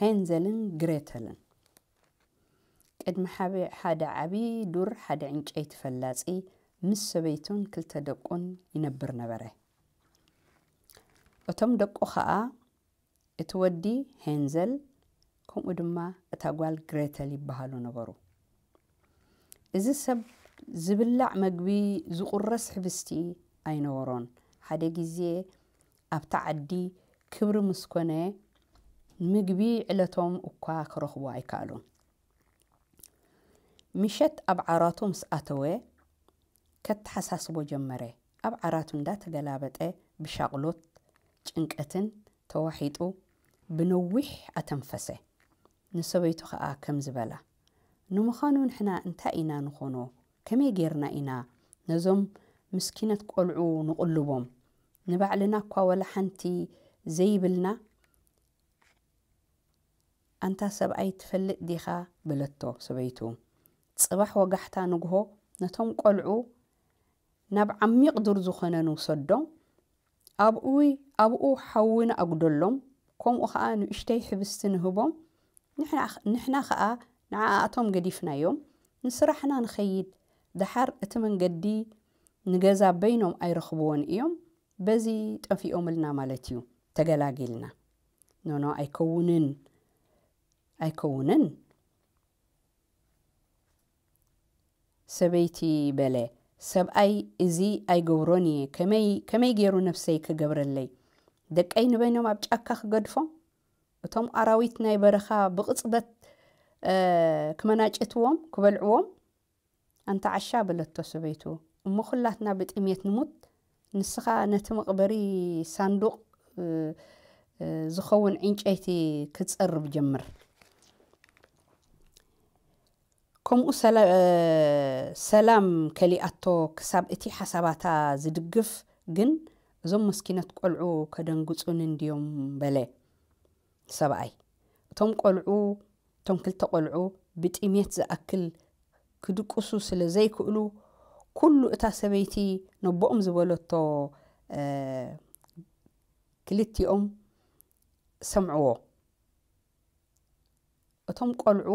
هنزልን ግሬተልን ቅድሚ ሓደ ዓብዪ ዱር ሓደ ዕንጨይቲ ፈላፂ ምስ ሰበይቱን ክልተ ደቁን ይነብር ነበረ እቶም ደቁ ከዓ እቲ ወዲ ሄንዘል ከምኡ ድማ እታ ጓል ግሬተል ይበሃሉ ነበሩ እዚ ሰብ ዝብላዕ መግቢ ዝቑረስ ሕብስቲ ኣይነበሮን ሓደ ግዜ ኣብታ ዓዲ ክብሪ ምስ ኮነ ምግቢ ዕለቶም እኳ ክረኽቡ ኣይከኣሉን ምሸት ኣብ ዓራቱ ምስ ኣተወ ከተሓሳስቦ ጀመረ ኣብ ዓራቱ እንዳተገላበጠ ብሻቕሎት ጭንቀትን ተዋሒጡ ብነዊሕ ኣተንፈሰ ንሰበይቱ ከዓ ከም ዝበላ ንምዃኑ ንሕና እንታይ ኢና ንኾኖ ከመይ ጌርና ኢና ነዞም ምስኪነት ቆልዑ ንቕልቦም ንባዕልና እኳ ወላ ሓንቲ ዘይብልና أنت سبعي تفلق ديخا بلتو سبعيتو صباح وقحتا نقهو نتوم قلعو نب عميق در زخننو صدو أبقوي أبقو حوين أقدلوم كوم أخا نشتي حبستن هبوم نحنا خ... نحنا خا نعا أتوم قديفنا يوم نسرحنا نخيد دحر اتمن قدي نجازا بينهم أي رخبون إيوم بزي تنفي أملنا مالتيو تقلاقلنا نونو أي كونن ኣይከውንን ሰበይቲ በለ ሰብኣይ እዚ ኣይገብሮን እየ ከመይ ገይሩ ነፍሰይ ክገብረለይ ደቀይ ንበይኖም ኣብ ጫካ ክገድፎም እቶም ኣራዊት ናይ በረኻ ብቕፅበት ክመናጨትዎም ክበልዕዎም ኣንታ ዓሻ በለቶ ሰበይቱ እሞ ኩላትና ብጥሜት ንሙት ንስኻ ነቲ መቕበሪ ሳንዱቕ ዝኸውን ዕንጨይቲ ክትፀርብ ጀምር ከምኡ ሰላም ከሊኣቶ ክሳብ እቲ ሓሳባታ ዝድግፍ ግን እዞም መስኪነት ቆልዑ ከደንግፁን እንድዮም በለ ሰብኣይ እቶም ቆልዑ እቶም ክልተ ቆልዑ ብጥሜት ዝኣክል ክድቅሱ ስለ ዘይክእሉ ኩሉ እታ ሰበይቲ ነቦኦም ዝበለቶ ክልቲኦም ሰምዕዎ እቶም ቆልዑ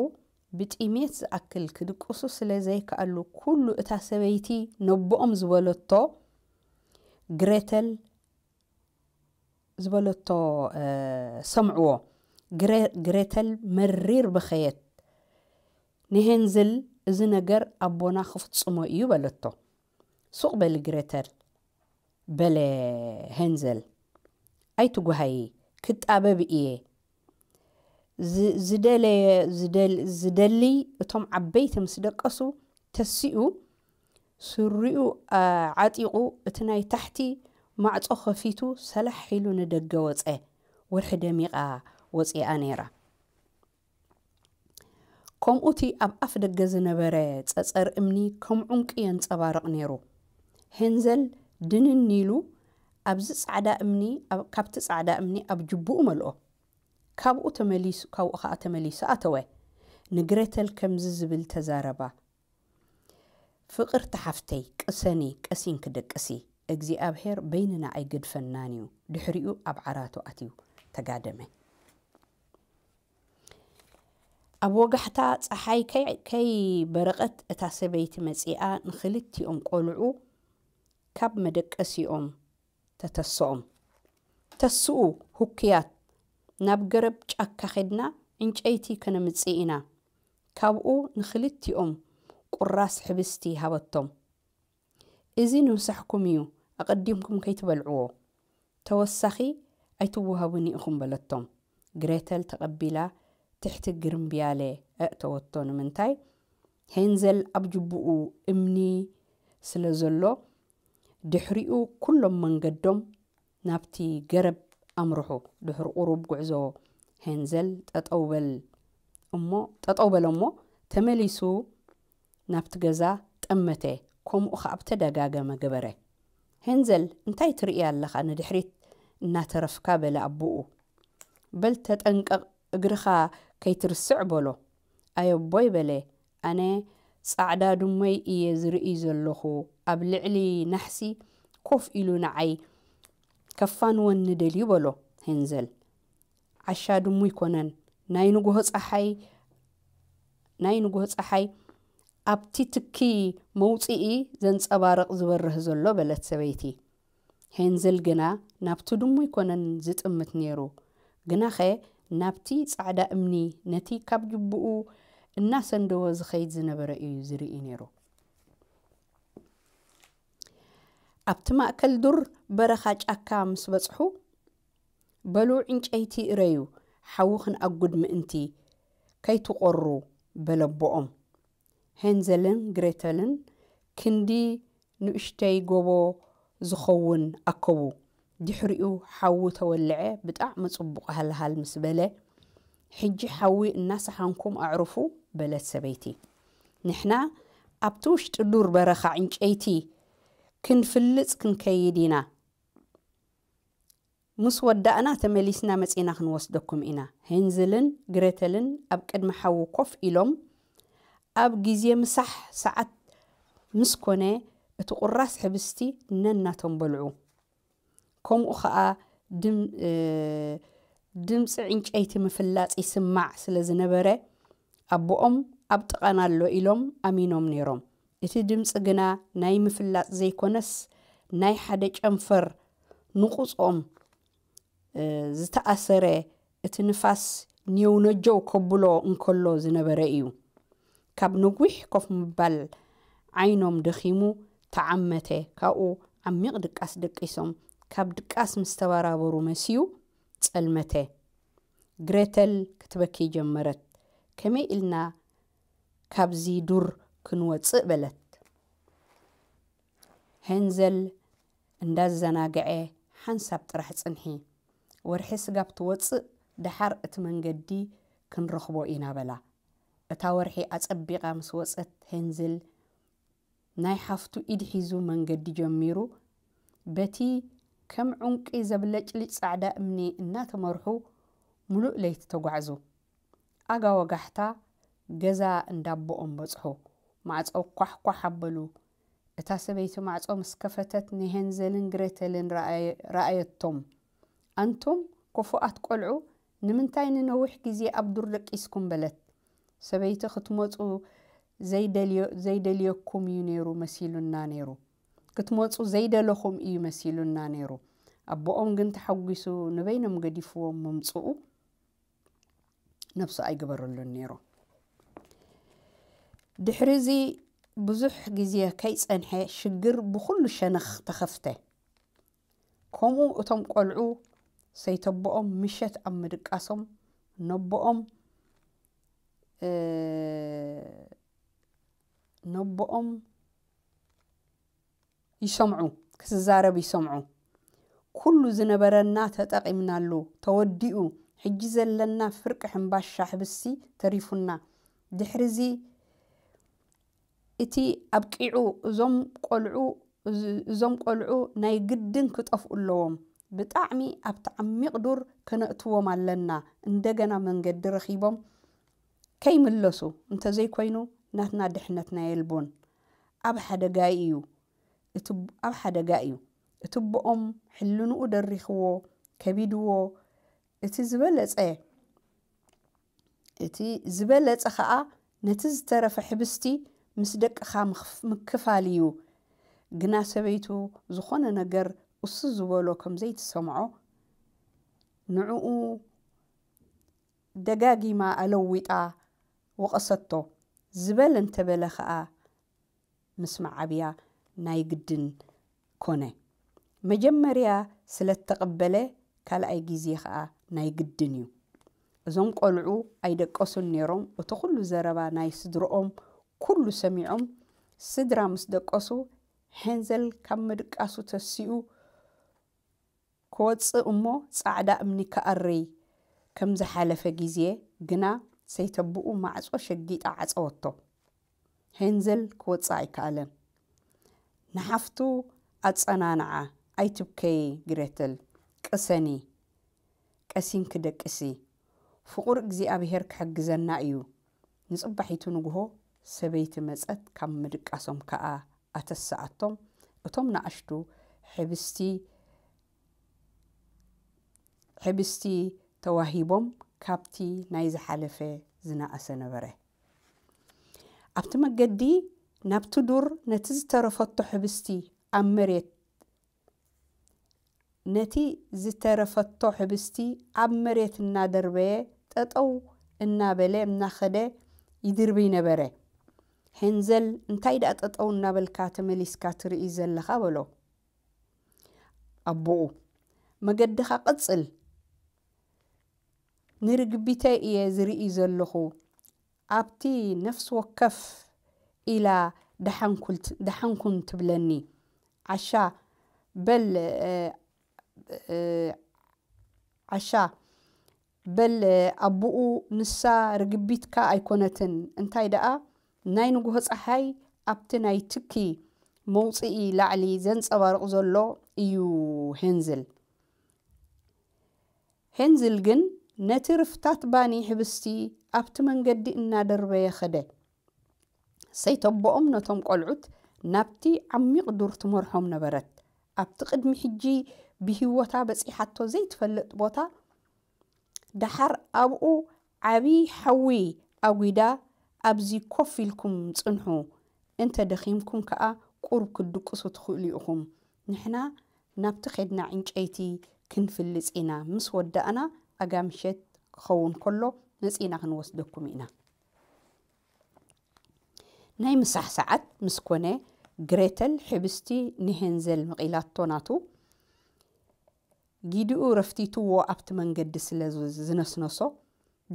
ብጥሜት ዝኣክል ክድቅሱ ስለ ዘይከኣሉ ኩሉ እታ ሰበይቲ ነቦኦም ዝበለቶ ግሬተል ዝበለቶ ሰምዕዎ ግሬተል መሪር በኸየት ንሄንዝል እዚ ነገር ኣቦና ክፍፅሞ እዩ በለቶ ሱቕ በሊ ግሬተል በለ ሄንዘል ኣይትጓሃይ ክጣበብ እየ ዝደለየ ዝደሊ እቶም ዓበይቲ ምስ ደቀሱ ተሲኡ ስሪኡ ዓጢቑ እቲ ናይ ታሕቲ ማዕፆ ኸፊቱ ሰላሕ ሒሉ ንደገ ወፀ ወርሒ ደሚቓ ወፂኣ ነይራ ከምኡ እቲ ኣብ ኣፍ ደገ ዝነበረ ፀፀር እምኒ ከም ዑንቂ የንፀባርቕ ነይሩ ሄንዘል ድንን ኢሉ ኣብዚ ፃዕዳ እምኒ ካብቲ ፃዕዳ እምኒ ኣብ ጅቡኡ መልኦ ካብኡ ካብኡ ከዓ ተመሊሱ ኣተወ ንግረተል ከምዚ ዝብል ተዛረባ ፍቕርቲ ሓፍተይ ቅሰኒ ቀሲን ክደቅሲ እግዚኣብሄር በይንና ኣይገድፈናን እዩ ድሕሪኡ ኣብ ዓራቱ ኣትዩ ተጋደመ ኣብ ወጋሕታ ፀሓይ በረቐት እታ ሰበይቲ መፂኣ ንክልቲኦም ቆልዑ ካብ መደቀሲኦም ተተስኦም ተስኡ ሁክያት ናብ ገረብ ጫካ ኸድና ዕንጨይቲ ከነምጽእ ኢና ካብኡ ንኽልቲኦም ቁራስ ሕብስቲ ሃበቶም እዚ ንምሳሕኩም እዩ ኣቐዲምኩም ከይትበልዕዎ ተወሳኺ ኣይትወሃቡኒ ኢኹም በለቶም ግሬተል ተቐቢላ ትሕቲ ግርምብያለ ኣእተወቶ ንምንታይ ሄንዘል ኣብ ጅቡኡ እምኒ ስለ ዘሎ ድሕሪኡ ኩሎም መንገዶም ናብቲ ገረብ ኣምርሑ ድሕሪ ቁሩብ ጉዕዞ ሄንዘል ጠጠውበል እሞ ጠጠው በለ እሞ ተመሊሱ ናብቲ ገዛ ጠመተ ከምኡ ከዓ ብተደጋገመ ገበረ ሄንዘል እንታይ ትርኢ ኣለኻ ንድሕሪት እናተረፍካ በለ ኣቦኡ በል ተጠንቀቕ እግርኻ ከይትርስዕ በሎ ኣየቦይ በለ ኣነ ጻዕዳ ድመይ እየ ዝርኢ ዘለኹ ኣብ ልዕሊ ናሕሲ ኮፍ ኢሉ ንዓይ ከፋን ወኒ ደልዩ በሎ ሄንዘል ዓሻ ድሙ ይኮነን ናይ ንጉሆ ፀሓይ ኣብቲ ትኪ መውፅኢ ዘንፀባርቕ ዝበርህ ዘሎ በለት ሰበይቲ ሄንዘል ግና ናብቲ ድሙ ይኮነን ዝጥምት ነይሩ ግና ኸ ናብቲ ፃዕዳ እምኒ ነቲ ካብ ጅብኡ እናሰንደዎ ዝኸይድ ዝነበረ እዩ ዝርኢ ነይሩ ኣብቲ ማእከል ዱር በረኻ ጫካ ምስ በፅሑ በልዑ ዕንጨይቲ እረዩ ሓዊ ክንኣጉድ ምእንቲ ከይትቆሩ በለቦኦም ሄንዘልን ግሬተልን ክንዲ ንእሽተይ ጎቦ ዝኸውን ኣከቡ ድሕሪኡ ሓዊ ተወልዐ ብጣዕሚ ፅቡቕ ሃልሃል ምስ በለ ሕጂ ሓዊ እናሰሓንኩም ኣዕርፉ በለት ሰበይቲ ንሕና ኣብቲ ውሽጢ ዱር በረኻ ዕንጨይቲ كن فلت كنفلتس كنكيدينا مس ودقنا تمليسنا مسينا خنوصدكم إنا هنزلن جريتلن أبكد كدم حوقف إلوم أب جيزي مسح ساعت مسكوني تقراس حبستي ننا تنبلعو كوم أخا دم دم سعينج أيت مفلات إسمع سلزنبرة أبو أم أبتقنا اللو إلوم أمينوم نيروم እቲ ድምፂ ግና ናይ ምፍላጥ ዘይኮነስ ናይ ሓደ ጨንፈር ንቑፆም ዝተኣሰረ እቲ ንፋስ ንየውነጀው ከብሎ እንከሎ ዝነበረ እዩ ካብ ነጒሕ ኮፍ ምባል ዓይኖም ደኺሙ ተዓመተ ካብኡ ዓሚቕ ድቃስ ደቂሶም ካብ ድቃስ ምስ ተበራበሩ መሲዩ ጸልመተ ግሬተል ክትበኪ ጀመረት ከመይ ኢልና ካብዚ ዱር ክንወፅእ በለት ሄንዘል እንዳዘናግዐ ሓንሳብ ጥራሕ ፅንሒ ወርሒ ስጋብ ትወፅእ ድሓር እቲ መንገዲ ክንረኽቦ ኢና በላ እታ ወርሒ ኣፀቢቓ ምስ ወፀት ሄንዝል ናይ ሓፍቱ ኢድ ሒዙ መንገዲ ጀሚሩ በቲ ከም ዑንቂ ዘብለጭልጭ ፃዕዳ እምኒ እናተመርሑ ሙሉእ ለይቲ ተጓዕዙ ኣጋ ወጋሕታ ገዛ እንዳቦኦም በፅሑ ማዕፆ ኳሕኳሕ ኣበሉ እታ ሰበይቲ ማዕፆ ምስ ከፈተት ንሄንዘልን ግሬተልን ረኣየቶም ኣንቱም ክፉኣት ቆልዑ ንምንታይ ንነዊሕ ግዜ ኣብ ዱር ደቂስኩም በለት ሰበይቲ ክትመፁ ዘይደልየኩም እዩ ነይሩ መሲሉና ነይሩ ክትመፁ ዘይደለኹም እዩ መሲሉና ነይሩ ኣቦኦም ግን ተሓጒሱ ንበይኖም ገዲፍዎም ምምፅኡ ነብሱ ኣይግበረሉን ነይሮም ድሕሪዚ ብዙሕ ግዜ ከይፀንሐ ሽግር ብኩሉ ሸነኽ ተኸፍተ ከምኡ እቶም ቆልዑ ሰይተቦኦም ምሸት ኣብ ምድቃሶም ነቦኦም ነቦኦም ይሰምዑ ክስዛረብ ይሰምዑ ኩሉ ዝነበረና ተጠቒምናሉ ተወዲኡ ሕጂ ዘለና ፍርቂ ሕምባሻ ሕብሲ ተሪፉና ድሕሪዚ እቲ ኣብቂዑ እዞም ቆልዑ እዞም ቆልዑ ናይ ግድን ክጠፍኡ ኣለዎም ብጣዕሚ ኣብቲ ዓሚቕ ዱር ከነእትዎም ኣለና እንደገና መንገዲ ረኺቦም ከይምለሱ እንተዘይኮይኑ ናትና ድሕነትና የልቦን ኣብ ሓደጋ እዩ ኣብ ሓደጋ እዩ እቲ ቦኦም ሕልንኡ ደሪኽዎ ከቢድዎ እቲ ዝበለፀ እቲ ዝበለፀ ከዓ ነቲ ዝተረፈ ሕብስቲ ምስ ደቅኻ ምክፋል እዩ ግና ሰበይቱ ዝኾነ ነገር እሱ ዝበሎ ከም ዘይትሰምዖ ንዕኡ ደጋጊማ ኣለዊጣ ወቐሰቶ ዝበለ እንተበለ ከዓ ምስማዕ ዓብያ ናይ ግድን ኮነ መጀመርያ ስለተቐበለ ካልኣይ ግዜ ከዓ ናይ ግድን እዩ እዞም ቆልዑ ኣይደቀሱን ነይሮም እቲ ኩሉ ዘረባ ናይ ስድሮኦም ኩሉ ሰሚዖም ስድራ ምስ ደቀሱ ሄንዘል ካብ ምድቃሱ ተሲኡ ክወፅእ እሞ ፃዕዳ እምኒ ከኣረይ ከም ዝሓለፈ ግዜ ግና ሰይተብኡ ማዕፆ ሸጊጣ ዓፀወቶ ሄንዘል ክወፅእ ኣይከኣለን ንሓፍቱ ኣፀናንዓ ኣይትብከይ ግሬተል ቅሰኒ ቀሲን ክደቅሲ ፍቑር እግዚኣብሄር ክሕግዘና እዩ ንፅባሒቱ ንግሆ ሰበይቲ መፀት ካብ ምድቃሶም ከዓ ኣተሰዓቶም እቶም ንኣሽቱ ሕብስቲ ሕብስቲ ተዋሂቦም ካብቲ ናይ ዝሓለፈ ዝነኣሰ ነበረ ኣብቲ መገዲ ናብቲ ዱር ነቲ ዝተረፈቶ ሕብስቲ ኣብ መሬት ነቲ ዝተረፈቶ ሕብስቲ ኣብ መሬት እናደርበየ ጠጠው እናበለ እናኸደ ይድርቢ ነበረ ሕንዘል እንታይ ደኣ ጠጠው እናበልካ ተመሊስካ ትርኢ ዘለኻ በሎ ኣቦኡ መገድኻ ቅፅል ንርግቢተይ እየ ዝርኢ ዘለኹ ኣብቲ ነፍሲ ወከፍ ኢላ ደሓንኩን ትብለኒ ዓሻ በል ዓሻ በል ኣቦኡ ንሳ ርግቢትካ ኣይኮነትን እንታይ ደኣ ናይ ንጉሆ ፀሓይ ኣብቲ ናይ ትኪ መውፅኢ ላዕሊ ዘንፀባርቕ ዘሎ እዩ ሄንዝል ሄንዝል ግን ነቲ ርፍታት ባኒ ህብስቲ ኣብቲ መንገዲ እናደርበየ ኸደ ሰይተቦኦም ነቶም ቈልዑት ናብቲ ዓሚቕ ዱር ትመርሖም ነበረት ኣብቲ ቅድሚ ሕጂ ብህወታ በፂሓቶ ዘይትፈልጥ ቦታ ዳሓር ኣብኡ ዓብዪ ሓዊ ኣጒዳ ኣብዚ ኮፍ ኢልኩም ፅንሑ እንተደኺምኩም ከዓ ቁርብ ክድቅሱ ትኽእሉ ኢኹም ንሕና ናብቲ ኸድና ዕንጨይቲ ክንፍልፅ ኢና ምስ ወዳእና ኣጋምሸት ክኸውን ከሎ መፂና ክንወስደኩም ኢና ናይ ምሳሕ ሰዓት ምስ ኮነ ግሬተል ሕብስቲ ንሄንዘል ምቒላቶ ናቱ ጊድኡ ረፍቲትዎ ኣብቲ መንገዲ ስለ ዝነስነሶ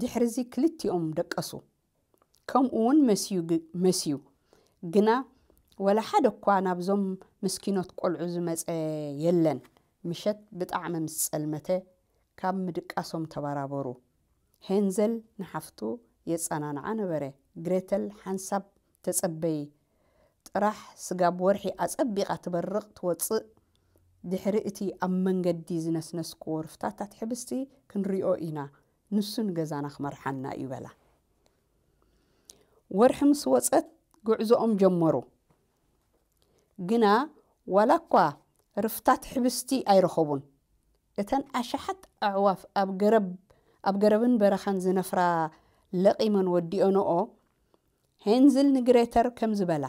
ድሕሪዚ ክልቲኦም ደቀሱ ከምኡውን መስዩ ግና ወላ ሓደ እኳ ናብዞም ምስኪኖት ቆልዑ ዝመፀ የለን ምሸት ብጣዕሚ ምስ ፀልመተ ካብ ምድቃሶም ተባራበሩ ሄንዘል ንሓፍቱ የፀናንዓ ነበረ ግሬተል ሓንሳብ ተፀበይ ጥራሕ ስጋብ ወርሒ ኣፀቢቓ ትበርቕ ትወፅእ ድሕሪ እቲ ኣብ መንገዲ ዝነስነስክዎ ርፍታታት ሕብስቲ ክንሪኦ ኢና ንሱን ገዛና ክመርሓና ይበላ ወርሒ ምስ ወፀት ጉዕዞኦም ጀመሩ ግና ዋላ እኳ ርፍታት ሕብስቲ ኣይረኸቡን እተን ኣሽሓት ኣዕዋፍ ኣብ ገረብን በረኻን ዝነፍራ ለቒመን ወዲኦንኦ ሄንዝል ንግሬተር ከም ዝበላ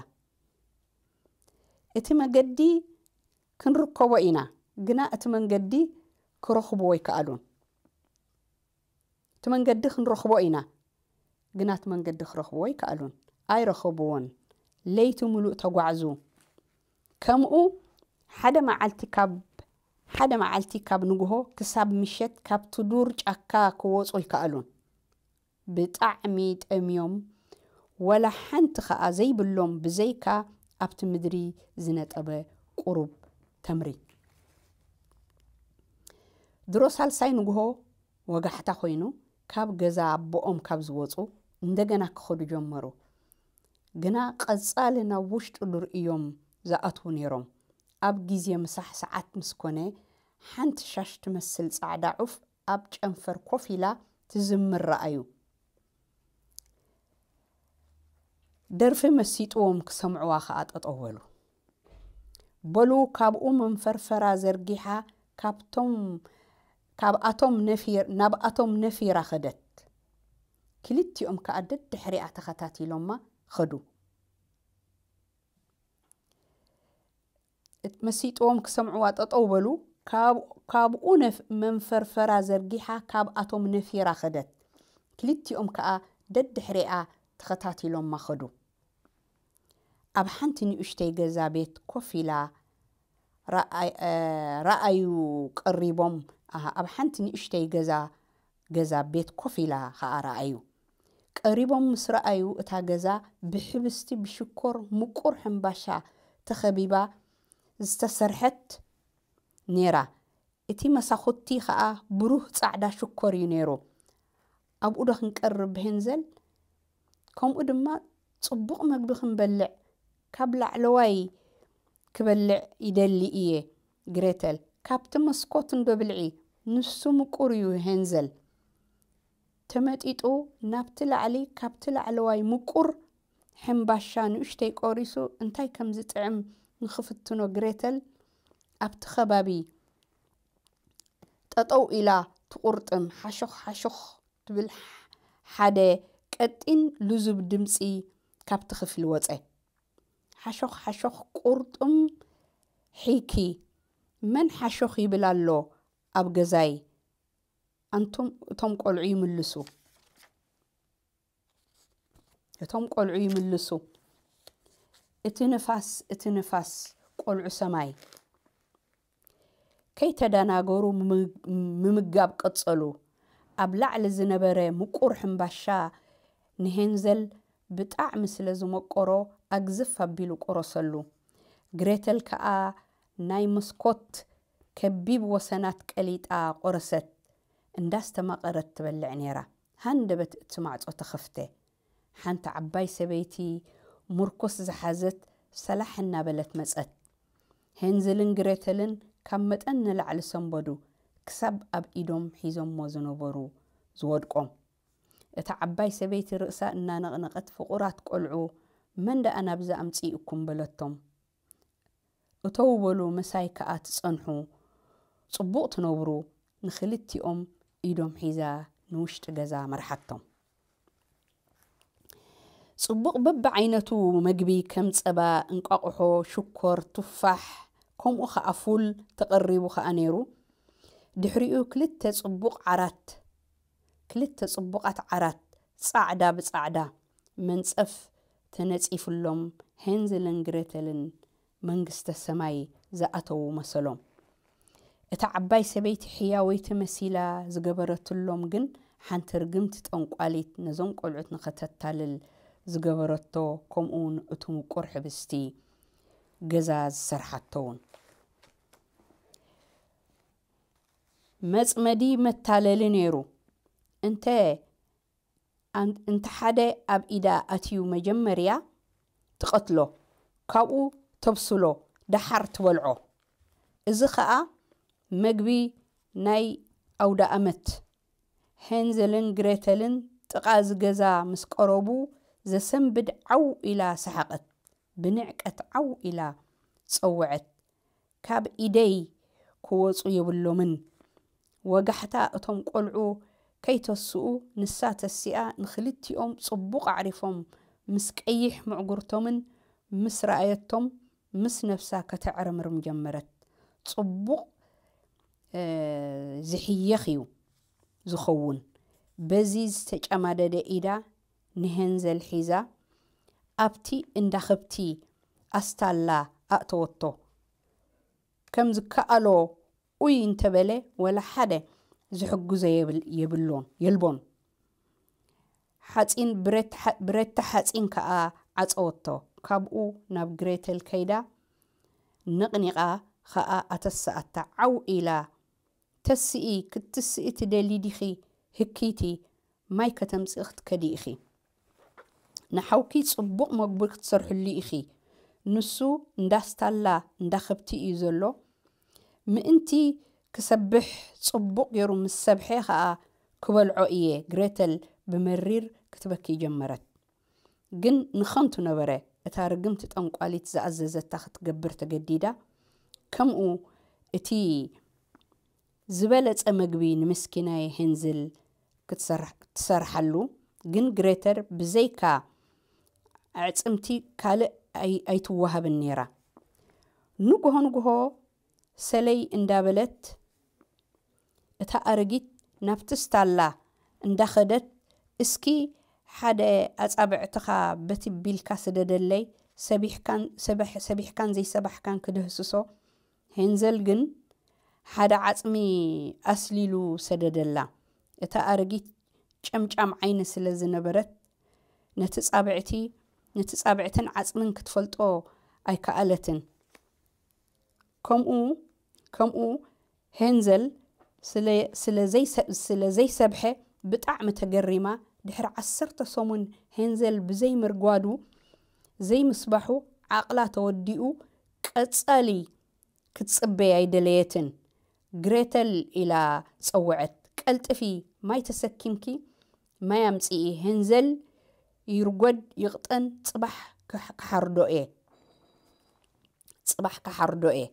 እቲ መገዲ ክንርከቦ ኢና ግና እቲ መንገዲ ክረኽቦ ይከኣሉን እቲ መንገዲ ክንረኽቦ ኢና ግናት መንገዲ ክረኽቦ ይከኣሉን ኣይረኸብዎን ለይቲ ሙሉእ ተጓዕዙ ከምኡ ሓደ መዓልቲ ካብ ሓደ መዓልቲ ካብ ንግሆ ክሳብ ምሸት ካብ ትዱር ጫካ ክወፁ ይከኣሉን ብጣዕሚ ጠምዮም ወላ ሓንቲ ከዓ ዘይብሎም ብዘይካ ኣብቲ ምድሪ ዝነጠበ ቁሩብ ተምሪ ድሮ ሳልሳይ ንግሆ ወጋሕታ ኮይኑ ካብ ገዛ ኣቦኦም ካብ ዝወፁ እንደገና ክኸዱ ጀመሩ ግና ቐጻሊ ናብ ውሽጡ ዱር እዮም ዝኣትዉ ነይሮም ኣብ ግዜ ምሳሕ ሰዓት ምስ ኮነ ሓንቲ ሻሽ ትመስል ጻዕዳ ዑፍ ኣብ ጨንፈር ኮፍ ኢላ ትዝምር ረኣዩ ደርፊ መሲጥዎም ክሰምዕዋ ከዓ ጠጠወሉ በሉ ካብኡ መንፈርፈራ ዘርጊሓ ካብቶም ካብኣቶም ነፊር ናብኣቶም ነፊራ ኸደት ክልቲኦም ከዓ ደድሕሪኣ ተኸታቲሎማ ኸዱ መሲጥዎም ክሰምዕዋ ጠጠው በሉ ካብኡ መንፈርፈራ ዘርጊሓ ካብኣቶም ነፊራ ኸደት ክልቲኦም ከዓ ደድሕሪኣ ተኸታቲሎማ ኸዱ ኣብ ሓንቲ ንእሽተይ ገዛ ቤት ኮፍ ኢላ ረኣዩ ቀሪቦም ኣብ ሓንቲ ንእሽተይ ገዛ ገዛ ቤት ኮፍ ኢላ ከዓ ረኣዩ ቀሪቦም ምስ ረኣዩ እታ ገዛ ብሕብስቲ ብሽኮር ምቁር ሕምባሻ ተኸቢባ ዝተሰርሐት ነይራ እቲ መሳኹቲ ከዓ ብሩህ ጻዕዳ ሽኮር እዩ ነይሩ ኣብኡ ዶ ክንቀርብ ብሄንዘን ከምኡ ድማ ጽቡቕ መግቢ ክንበልዕ ካብ ላዕለዋይ ክበልዕ ይደሊ እየ ግሬተል ካብቲ መስኮት እንዶ ብልዒ ንሱ ምቁር እዩ ሄንዘል ተመጢጡ ናብቲ ላዕሊ ካብቲ ላዕለዋይ ምቁር ሕምባሻ ንእሽተይ ቆሪሱ እንታይ ከም ዝጥዕም ንኽፍትኖ ግሬተል ኣብቲ ከባቢ ጠጠው ኢላ ትቁርጥም ሓሸኽ ሓሸኽ ትብል ሓደ ቀጢን ልዙብ ድምፂ ካብቲ ክፍሊ ወፀ ሓሸኽ ሓሸኽ ቁርጡም ሒኪ መን ሓሸኽ ይብል ኣሎ ኣብ ገዛይ ኣንቱም እቶም ቆልዑ ይምልሱ እቶም ቆልዑ ይምልሱ እቲ ንፋስ እቲ ንፋስ ቆልዑ ሰማይ ከይተደናገሩ ምምጋብ ቀጸሉ ኣብ ላዕሊ ዝነበረ ምቁር ሕምባሻ ንሄንዘል ብጣዕሚ ስለ ዝመቆሮ ኣግዝፍ ኣቢሉ ቆረሰሉ ግሬተል ከዓ ናይ መስኮት ከቢብ ወሰናት ቀሊጣ ቆረሰት انداست ما قررت تبلع نيرا هندبت تسمع صوت خفته حنت عباي سبيتي مركوس زحزت سلاح النابلت مسأت هنزلن غريتلن كمت أن لعل سنبدو كسب أب إيدوم حيزوم موزنو برو زودكم إتا عباي سبيتي رئسا إنا نغنغت فقرات قلعو من دا أنا بزا أمتيئكم بلتم اتوولو مسايكا آتس أنحو صبوط نوبرو نخلتي أم ኢዶም ሒዛ ንውሽጢ ገዛ መርሓቶም ፅቡቕ በብዓይነቱ መግቢ ከም ፀባ እንቋቑሖ ሽኮር ቱፋሕ ከምኡ ከዓ ፉል ተቐሪቡ ከዓ ነይሩ ድሕሪኡ ክልተ ፅቡቕ ዓራት ክልተ ፅቡቓት ዓራት ፃዕዳ ብፃዕዳ መንፀፍ ተነፂፉሎም ሄንዝልን ግሬተልን መንግስተ ሰማይ ዝኣተዉ መሰሎም እታ ዓባይ ሰበይቲ ሕያወይቲ ተመሲላ ዝገበረትሎም ግን ሓንቲ ርግምቲ ጠንቋሊት ነዞም ቆልዑት ንኸተታልል ዝገበረቶ ውን እቲ ምቁር ሕብስቲ ገዛ ዝሰርሓቶ እውን መፅመዲ መታለሊ ነይሩ እንተ እንተ ሓደ ኣብ ኢዳ ኣትዩ መጀመርያ ትቐትሎ ካብኡ ተብስሎ ዳሓር ትበልዖ እዚ ከዓ مجبي ناي او دا امت هنزلن غريتلن تقاز غزا مسقربو زسم بد او الى سحقت بنعقت او الى صوعت كاب ايدي كوصو يبلومن وقحتا اتم قلعو كيتسو نسات السيا نخلتي ام صبوق عرفوم مسك ايح معقرتمن مس مس نفسا كتعرمر مجمرت صبوق ዝሕየኽ እዩ ዝኸውን በዚ ዝተጨማደደ ኢዳ ንሄንዘል ሒዛ ኣብቲ እንዳ ኸብቲ ኣስታላ ኣእተወቶ ከም ዝከኣሎ እይ እንተበለ ወላ ሓደ ዝሕግዞ የብሎን የልቦን ሓፂን ብረታ ሓፂን ከዓ ዓፀወቶ ካብኡ ናብ ግሬተል ከይዳ ነቕኒቓ ከዓ ኣተሳኣታ ዓው ኢላ تسئي كتسئي تدلي ديخي هكيتي ماي كتمس اخت كديخي نحو كي صبوق مقبول كتصرح اللي إخي نسو ندستا لا ندخبتي إيزولو مئنتي كسبح صبوق يرو مسبحي خاا كبال عوئية غريتل بمرير كتبكي جمرت جن نخانتو نبرة اتارقمت تتانقوالي تزعززت تاخت قبر تقديدا كم اتي ዝበለፀ ምግቢ ንምስኪናይ ህንዝል ክትሰርሓሉ ግን ግሬተር ብዘይካ ኣዕፅምቲ ካልእ ኣይትዋሃብን ነይራ ንግሆ ንግሆ ሰለይ እንዳበለት እታ ኣረጊት ናብቲ ስታላ እንዳኸደት እስኪ ሓደ ኣጻብዕትኻ በቲ ቢልካ ስደደለይ ሰቢሕካን ዘይሰባሕካን ክድህስሶ ሄንዘል ግን ሓደ ዓፅሚ ኣስሊሉ ሰደደላ እታ ኣረጊት ጨምጫም ዓይኒ ስለ ዝነበረት ነቲ ፃብዕቲ ነቲ ፃብዕትን ዓፅምን ክትፈልጦ ኣይከኣለትን ከምኡ ከምኡ ሄንዘል ስለ ዘይሰብሐ ብጣዕሚ ተገሪማ ድሕሪ ዓሰርተ ሰሙን ሄንዘል ብዘይምርጓዱ ዘይምስባሑ ዓቕላ ተወዲኡ ቀፀሊ ክትፅበይ ኣይደለየትን جريتل إلى صوعت كالتفي ما يتسكنكي ما يمسي هنزل يرقد يغطن صباح كحردو إيه صباح كحردو إيه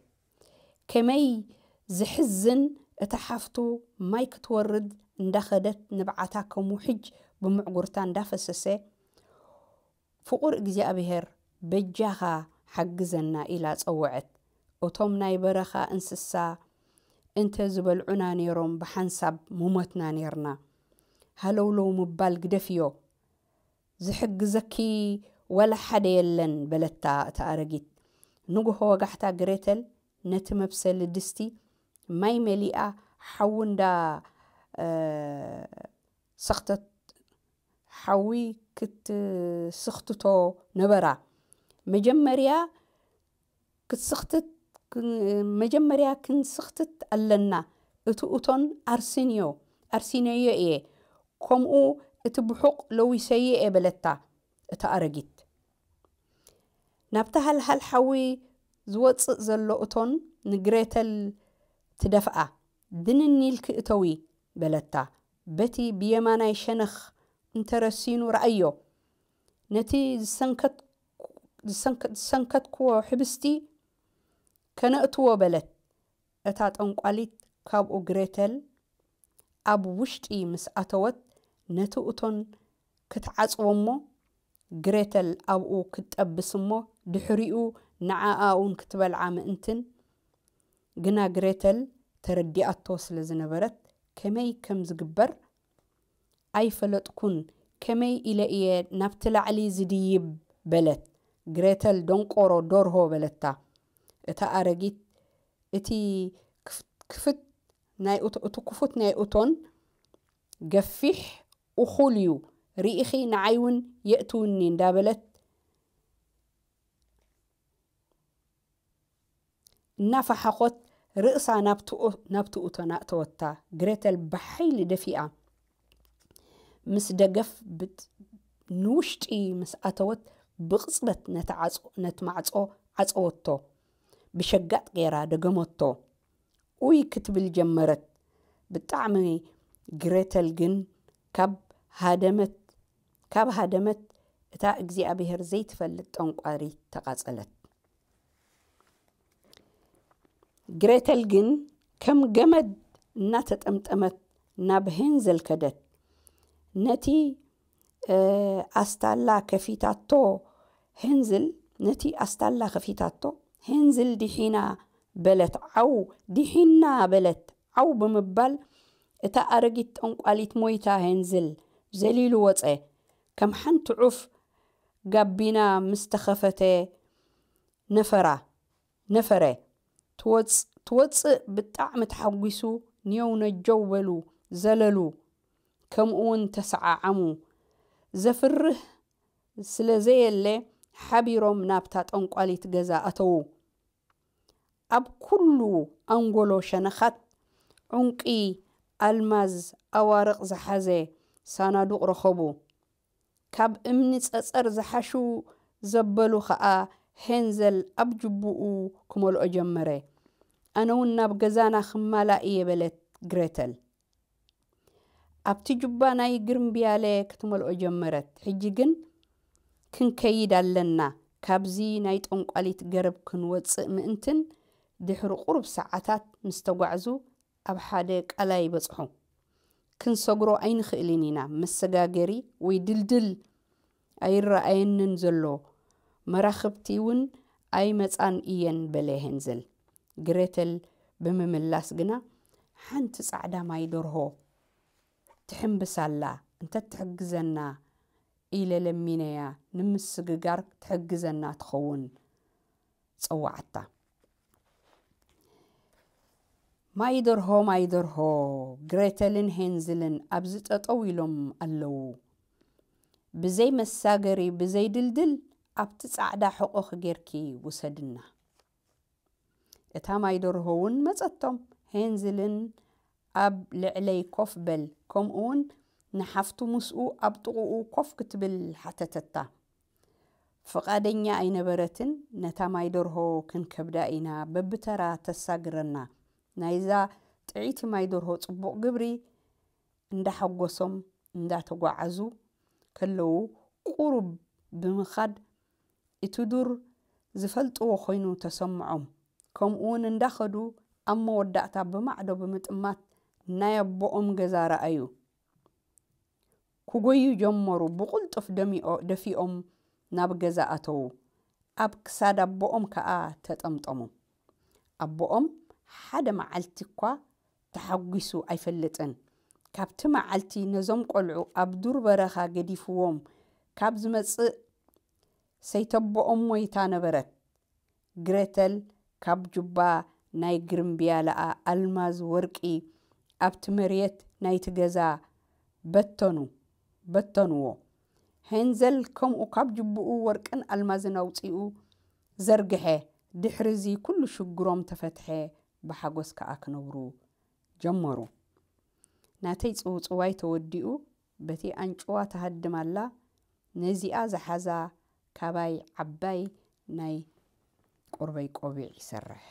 كمي زحزن اتحفتو ما يكتورد ندخدت نبعتاك موحج بمعقورتان دافسسي فقر اجزي ابيهر بجاها حقزنا الى سوعت وتوم ناي برخا انسسا እንተ ዝበልዑና ነይሮም ብሓንሳብ ሙሞትና ነርና ሃለውለው ምባል ግደፍ ዮ ዝሕግዘኪ ወላ ሓደ የለን በለታ እታ ኣረጊት ንጉሆ ወጋሕታ ግሬተል ነቲ መብሰሊ ድስቲ ማይ መሊኣ ሓዊ እንዳ ሰኽተት ሓዊ ክትስኽትቶ ነበራ መጀመርያ ክትስኽትት مجمريا كن سختت اللنا اتو اتون ارسينيو ارسينيو ايه كوم او اتو بحوق لو يسيي ايه بلتا اتو ارقيت نابتها الهل حوي زوات زلو اتون نقريت التدفقة دن النيلك اتوي بلتا بتي بيماناي شنخ انترسينو رأيو نتي زسنكت زسنكت, زسنكت كوا حبستي ከነእትዎ በለት እታ ጠንቋሊት ካብኡ ግሬተል ኣብ ውሽጢ ምስ ኣተወት ነቲ እቶን ክትዓፅዎ እሞ ግሬተል ኣብኡ ክትጠብስ እሞ ድሕሪኡ ንዓኣውን ክትበልዓ ምእንትን ግና ግሬተል ተረዲኣቶ ስለ ዝነበረት ከመይ ከም ዝግበር ኣይፈለጥኩን ከመይ ኢለ እየ ናብቲ ላዕሊ ዝድይብ በለት ግሬተል ደንቆሮ ደርሆ በለታ እታ ኣረጊት እቲ ክፍት ናይ እቲ ክፉት ናይ እቶን ገፊሕ እኹል እዩ ርኢኺ ንዓይ እውን የእትውኒ እንዳበለት እናፋሓኾት ርእሳ ናብቲ እቶና ኣእተወታ ግረተል ብሓይሊ ደፊኣ ምስ ደገፍ ንውሽጢ ምስ ኣተወት ብቕፅበት ነቲ ማዕፆ ዓፀወቶ ብሸጋጥ ገይራ ደገመቶ ኡይ ክትብል ጀመረት ብጣዕሚ ግሬተል ግን ካብ ሃደመት ካብ ሃደመት እታ እግዚኣብሄር ዘይትፈልጥ ጠንቋሪ ተቓጸለት ግሬተል ግን ከም ገመድ እናተጠምጠመት ናብ ሄንዘል ከደት ነቲ ኣስታላ ከፊታቶ ሄንዝል ነቲ ኣስታላ ከፊታቶ ሄንዝል ዲሒና በለት ዓው ዲሒና በለት ዓው ብምባል እታ ኣረጊት ጠንቋሊት ሞይታ ሄንዝል ዘሊሉ ወፀ ከም ሓንቲ ዑፍ ጋቢና ምስ ተኸፈተ ነፈራ ነፈረ ትወፅእ ብጣዕሚ ተሓጒሱ ንየው ነጀው በሉ ዘለሉ ከምኡ እውን ተሰዓዓሙ ዘፍርህ ስለ ዘየለ ሓቢሮም ናብታ ጠንቋሊት ገዛ ኣተዉ ኣብ ኩሉ ኣንጎሎ ሸነኻት ዑንቂ ኣልማዝ ኣዋርቕ ዝሓዘ ሳናዱቕ ረኸቡ ካብ እምኒ ጸጸር ዝሓሹ ዘበሉ ኸዓ ሄንዘል ኣብ ጅቡኡ ክመልኦ ጀመረ ኣነ እውን ናብ ገዛና ክማላእ እየ በለት ግሬተል ኣብቲ ጅባ ናይ ግርምብያለ ክትመልኦ ጀመረት ሕጂ ግን ክንከይድ ኣለና ካብዚ ናይ ጠንቋሊት ገረብ ክንወፅእ ምእንትን ድሕሪ ቁርብ ሰዓታት ምስ ተጓዕዙ ኣብ ሓደ ቃላይ ይበፅሑ ክንሰግሮ ኣይንኽእልን ኢና መሰጋገሪ ወይ ድልድል ኣይረኣየንን ዘሎ መራኽብቲ እውን ኣይመፃን እየን በለ ሄንዘል ግሬተል ብምምላስ ግና ሓንቲ ፃዕዳ ማይ ደርሆ ትሕምብሳላ እንተ ትሕግዘና ኢለ ለሚነያ ንምስግጋር ትሕግዘና ትኸውን ፀዋዓታ ማይደርሆ ማይደርሆ ግሬተልን ሄንዝልን ኣብዝ ጠጠው ኢሎም ኣለዉ ብዘይ መሳገሪ ብዘይ ድልድል ኣብቲ ጻዕዳ ሕቖኽ ጌርኪ ውሰድና እታ ማይደርሆ እውን መጸቶም ሄንዝልን ኣብ ልዕለይ ኮፍ በል እውን ንሓፍቱ ምስኡ ኣብ ጥቕኡ ኮፍ ክትብል ሓተተታ ፍቓደኛ ኣይነበረትን ነታ ማይደርሆ ክንከብዳ ኢና በብተራ ተሳግረና ናይዛ ጥዒቲ ማይ ደርሆ ፅቡቅ ግብሪ እንዳሓጎሶም እንዳተጓዓዙ ከለዉ ቁሩብ ብምኻድ እቲ ዱር ዝፈልጥዎ ኮይኑ ተሰምዖም እውን እንዳኸዱ ኣብ መወዳእታ ብማዕዶ ብምጥማት ናይ ኣቦኦም ገዛ ረኣዩ ክጎዩ ጀመሩ ብቕልጡፍ ደፊኦም ናብ ገዛ ኣተዉ ኣብ ክሳድ ኣቦኦም ከዓ ተጠምጠሙ ኣቦኦም ሓደ መዓልቲ እኳ ተሓጒሱ ኣይፈልጥን ካብቲ መዓልቲ ነዞም ቆልዑ ኣብ ዱር በረኻ ገዲፍዎም ካብ ዝመፅእ ሰይተቦኦም ሞይታ ነበረት ግረተል ካብ ጁባ ናይ ግርምብያላኣ ኣልማዝ ወርቂ ኣብቲ መርት ናይቲ ገዛ በተኑ በተንዎ ሄንዘል ከምኡ ካብ ጅቡኡ ወርቅን ኣልማዝን ኣውፂኡ ዘርግሐ ድሕሪ እዚ ኩሉ ሽግሮም ተፈትሐ ብሓጎስ ከዓ ክነብሩ ጀመሩ ናተይ ፅውፅዋይ ተወዲኡ በቲ ኣንጭዋ ተሃድማላ ነዚኣ ዝሓዛ ካባይ ዓባይ ናይ ቁርበይ ቆቢዕ ይሰርሕ